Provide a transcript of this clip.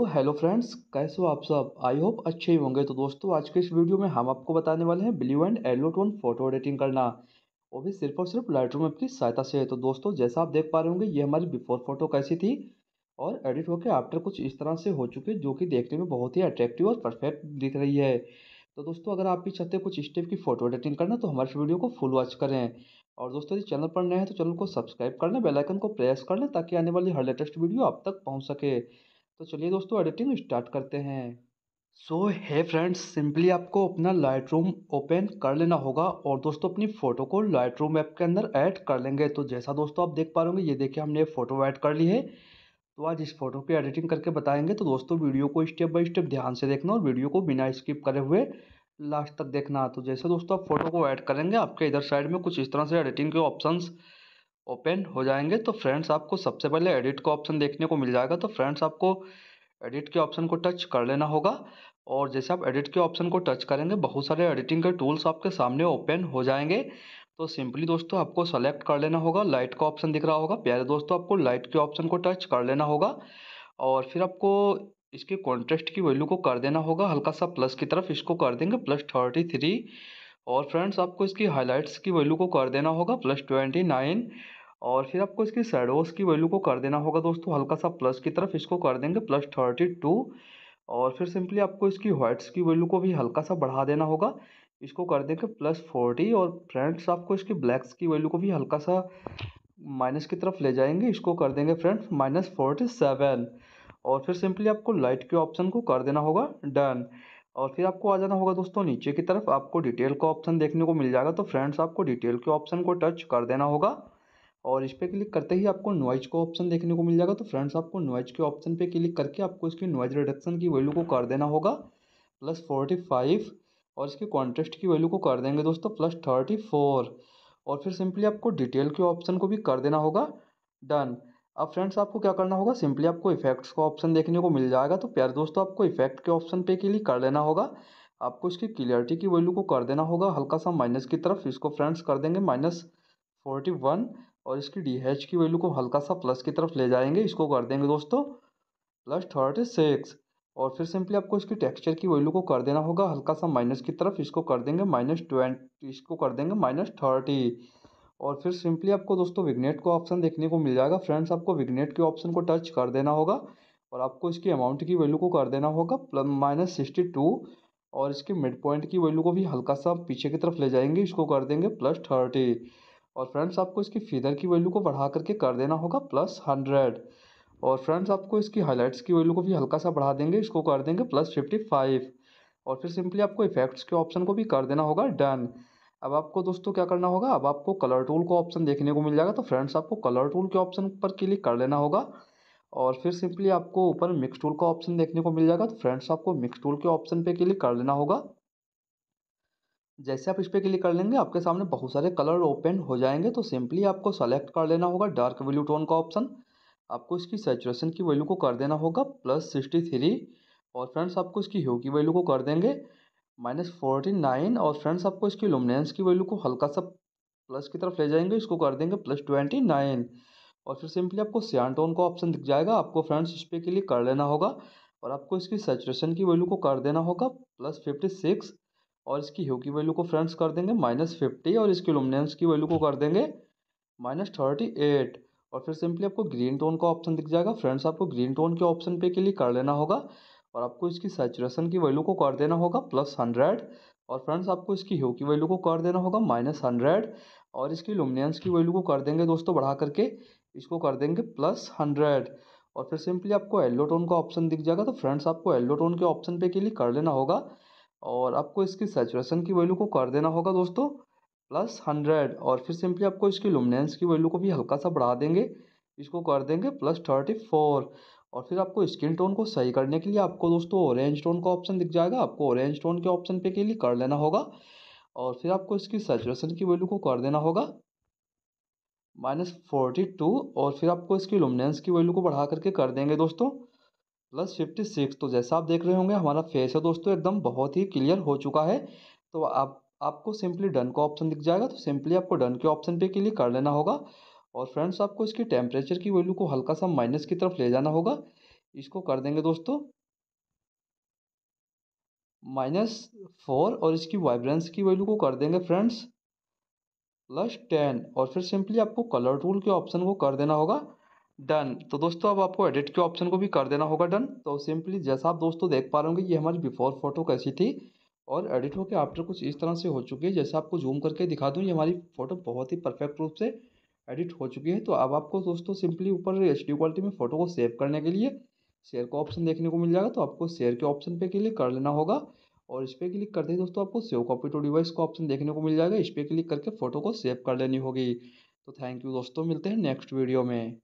तो hello friends कैसे हो आप सब आई होप अच्छे ही होंगे तो दोस्तों आज के इस वीडियो में हम आपको बताने वाले हैं blue and yellow tone photo editing करना वो भी सिर्फ और सिर्फ लाइटरूम ऐप की सहायता से है तो दोस्तों जैसा आप देख पा रहे होंगे ये हमारी बिफोर फोटो कैसी थी और एडिट होकर आफ्टर कुछ इस तरह से हो चुके जो कि देखने में बहुत ही अट्रैक्टिव और परफेक्ट दिख रही है तो दोस्तों अगर आप भी चाहते हैं कुछ स्टेप की फोटो एडिटिंग करना तो हमारे वीडियो को फुल वॉच करें और दोस्तों यदि चैनल पर नए हैं तो चैनल को सब्सक्राइब कर लें बेलाइकन को प्रेस कर लें ताकि आने वाली हर लेटेस्ट वीडियो आप तक पहुँच सके तो चलिए दोस्तों एडिटिंग स्टार्ट करते हैं सो है फ्रेंड्स सिंपली आपको अपना लाइट रूम ओपन कर लेना होगा और दोस्तों अपनी फ़ोटो को लाइट रूम ऐप के अंदर ऐड कर लेंगे तो जैसा दोस्तों आप देख पा रहे ये देखिए हमने फ़ोटो ऐड कर ली है तो आज इस फोटो की एडिटिंग करके बताएंगे तो दोस्तों वीडियो को स्टेप बाय स्टेप ध्यान से देखना और वीडियो को बिना स्किप करे हुए लास्ट तक देखना तो जैसे दोस्तों आप फोटो को ऐड करेंगे आपके इधर साइड में कुछ इस तरह से एडिटिंग के ऑप्शंस ओपन हो जाएंगे तो फ्रेंड्स आपको सबसे पहले एडिट का ऑप्शन देखने को मिल जाएगा तो फ्रेंड्स आपको एडिट के ऑप्शन को टच कर लेना होगा और जैसे आप एडिट के ऑप्शन को टच करेंगे बहुत सारे एडिटिंग के टूल्स आपके सामने ओपन हो जाएंगे तो सिंपली दोस्तों आपको सेलेक्ट कर लेना होगा लाइट का ऑप्शन दिख रहा होगा प्यारे दोस्तों आपको लाइट के ऑप्शन को टच कर लेना होगा और फिर आपको इसके कॉन्ट्रेस्ट की वैल्यू को कर देना होगा हल्का सा प्लस की तरफ इसको कर देंगे प्लस थर्टी थ्री और फ्रेंड्स आपको इसकी हाईलाइट्स की वैल्यू को कर देना होगा प्लस ट्वेंटी नाइन और फिर आपको इसकी शेडोज़ की वैल्यू को कर देना होगा दोस्तों हल्का सा प्लस की तरफ इसको कर देंगे प्लस थर्टी टू और फिर सिंपली आपको इसकी व्हाइट्स की वैल्यू को भी हल्का सा बढ़ा देना होगा इसको कर देंगे प्लस फोर्टी और फ्रेंड्स आपको इसकी ब्लैक्स की वैल्यू को भी हल्का सा माइनस की तरफ ले जाएंगे इसको कर देंगे फ्रेंड्स माइनस फोर्टी सेवन और फिर सिंपली आपको लाइट के ऑप्शन को कर देना होगा डन और फिर आपको आ जाना होगा दोस्तों नीचे की तरफ आपको डिटेल का ऑप्शन देखने को मिल जाएगा तो फ्रेंड्स आपको डिटेल के ऑप्शन को टच कर देना होगा और इस पर क्लिक करते ही आपको नॉइज़ का ऑप्शन देखने को मिल जाएगा तो फ्रेंड्स आपको नॉइज़ के ऑप्शन पे क्लिक करके आपको इसकी नॉइज़ रिडक्शन की वैल्यू को कर देना होगा प्लस फोर्टी फाइव और इसके कॉन्ट्रेस्ट की वैल्यू को कर देंगे दोस्तों प्लस थर्टी फोर और फिर सिंपली आपको डिटेल के ऑप्शन को भी कर देना होगा डन अब फ्रेंड्स आपको क्या करना होगा सिंपली आपको इफेक्ट्स का ऑप्शन देखने को मिल जाएगा तो प्यार दोस्तों आपको इफेक्ट के ऑप्शन पे क्लिक कर लेना होगा आपको इसकी क्लियरिटी की वैल्यू को कर देना होगा हल्का सा माइनस की तरफ इसको फ्रेंड्स कर देंगे माइनस फोर्टी वन और इसकी डी एच की वैल्यू को हल्का सा प्लस की तरफ ले जाएंगे इसको कर देंगे दोस्तों प्लस थर्टी सिक्स और फिर सिंपली आपको इसकी टेक्सचर की वैल्यू को कर देना होगा हल्का सा माइनस की तरफ इसको कर देंगे माइनस ट्वेंटी इसको कर देंगे माइनस थर्टी और फिर सिंपली आपको दोस्तों विग्नेट का ऑप्शन देखने को मिल जाएगा फ्रेंड्स आपको विग्नेट के ऑप्शन को टच कर देना होगा और आपको इसकी अमाउंट की वैल्यू को कर देना होगा प्लस माइनस सिक्सटी टू और इसके मिड पॉइंट की वैल्यू को भी हल्का सा पीछे की तरफ ले जाएंगे इसको कर देंगे प्लस थर्टी और फ्रेंड्स आपको इसकी फीदर की वैल्यू को बढ़ा करके कर देना होगा प्लस हंड्रेड और फ्रेंड्स आपको इसकी हाईलाइट्स की वैल्यू को भी हल्का सा बढ़ा देंगे इसको कर देंगे प्लस फिफ्टी फाइव और फिर सिंपली आपको इफेक्ट्स के ऑप्शन को भी कर देना होगा डन अब आपको दोस्तों क्या करना होगा अब आपको कलर टूल का ऑप्शन देखने को मिल जाएगा तो फ्रेंड्स आपको कलर टूल के ऑप्शन पर क्लिक कर लेना होगा और फिर सिंपली आपको ऊपर मिक्स टूल का ऑप्शन देखने को मिल जाएगा तो फ्रेंड्स आपको मिक्स टूल के ऑप्शन पे क्लिक कर लेना होगा जैसे आप इस पर क्लिक कर लेंगे आपके सामने बहुत सारे कलर ओपन हो जाएंगे तो सिंपली आपको सेलेक्ट कर लेना होगा डार्क ब्लू टोन का ऑप्शन आपको इसकी सेचुरेशन की वैल्यू को कर देना होगा प्लस सिक्सटी थ्री और फ्रेंड्स आपको इसकी ह्यू की वैल्यू को कर देंगे माइनस फोर्टी नाइन और फ्रेंड्स आपको इसकी लुमिनेंस की वैल्यू को हल्का सा प्लस की तरफ ले जाएंगे इसको कर देंगे प्लस ट्वेंटी नाइन और फिर सिंपली आपको सियान टोन का ऑप्शन दिख जाएगा आपको फ्रेंड्स इस पर क्लिक कर लेना होगा और आपको इसकी सेचुरेशन की वैल्यू को कर देना होगा प्लस फिफ्टी सिक्स और इसकी ह्यू की वैल्यू को फ्रेंड्स कर देंगे माइनस फिफ्टी और इसकी लुमिनेंस की वैल्यू को कर देंगे माइनस थर्टी एट और फिर सिंपली आपको ग्रीन टोन का ऑप्शन दिख जाएगा फ्रेंड्स आपको ग्रीन टोन के ऑप्शन पे के लिए कर लेना होगा और आपको इसकी सेचुरेशन की वैल्यू को कर देना होगा प्लस हंड्रेड और फ्रेंड्स आपको इसकी ह्यू की वैल्यू को कर देना होगा माइनस हंड्रेड और इसकी लुमिनेंस की वैल्यू को कर देंगे दोस्तों बढ़ा करके इसको कर देंगे प्लस हंड्रेड और फिर सिंपली आपको येल्लो टोन का ऑप्शन दिख जाएगा तो फ्रेंड्स आपको येल्लो टोन के ऑप्शन पे के लिए कर लेना होगा और आपको इसकी सेचुरेशन की वैल्यू को कर देना होगा दोस्तों प्लस हंड्रेड और फिर सिंपली आपको इसकी लुमिनेंस की वैल्यू को भी हल्का सा बढ़ा देंगे इसको कर देंगे प्लस थर्टी फोर और फिर आपको स्किन टोन को सही करने के लिए आपको दोस्तों ऑरेंज टोन का ऑप्शन दिख जाएगा आपको ऑरेंज टोन के ऑप्शन पे के लिए कर लेना होगा और फिर आपको इसकी सेचुरेशन की वैल्यू को कर देना होगा माइनस फोर्टी टू और फिर आपको इसकी लुमिनेंस की वैल्यू को बढ़ा करके कर देंगे दोस्तों प्लस फिफ्टी सिक्स तो जैसा आप देख रहे होंगे हमारा फेस है दोस्तों एकदम बहुत ही क्लियर हो चुका है तो आप आपको सिंपली डन का ऑप्शन दिख जाएगा तो सिंपली आपको डन के ऑप्शन पे क्लिक कर लेना होगा और फ्रेंड्स आपको इसकी टेम्परेचर की वैल्यू को हल्का सा माइनस की तरफ ले जाना होगा इसको कर देंगे दोस्तों माइनस फोर और इसकी वाइब्रेंस की वैल्यू को कर देंगे फ्रेंड्स प्लस टेन और फिर सिंपली आपको कलर टूल के ऑप्शन को कर देना होगा डन तो दोस्तों अब आपको एडिट के ऑप्शन को भी कर देना होगा डन तो सिंपली जैसा आप दोस्तों देख पा रहे होंगे ये हमारी बिफोर फोटो कैसी थी और एडिट होकर आफ्टर कुछ इस तरह से हो चुकी है जैसे आपको जूम करके दिखा दूँ ये हमारी फ़ोटो बहुत ही परफेक्ट रूप से एडिट हो चुकी है तो अब आपको दोस्तों सिंपली ऊपर एच क्वालिटी में फ़ोटो को सेव करने के लिए शेयर का ऑप्शन देखने को मिल जाएगा तो आपको शेयर के ऑप्शन पे क्लिक कर लेना होगा और इस पर क्लिक करते ही दोस्तों आपको सेव कॉपी टू डिवाइस का ऑप्शन देखने को मिल जाएगा इस पर क्लिक करके फ़ोटो को सेव कर लेनी होगी तो थैंक यू दोस्तों मिलते हैं नेक्स्ट वीडियो में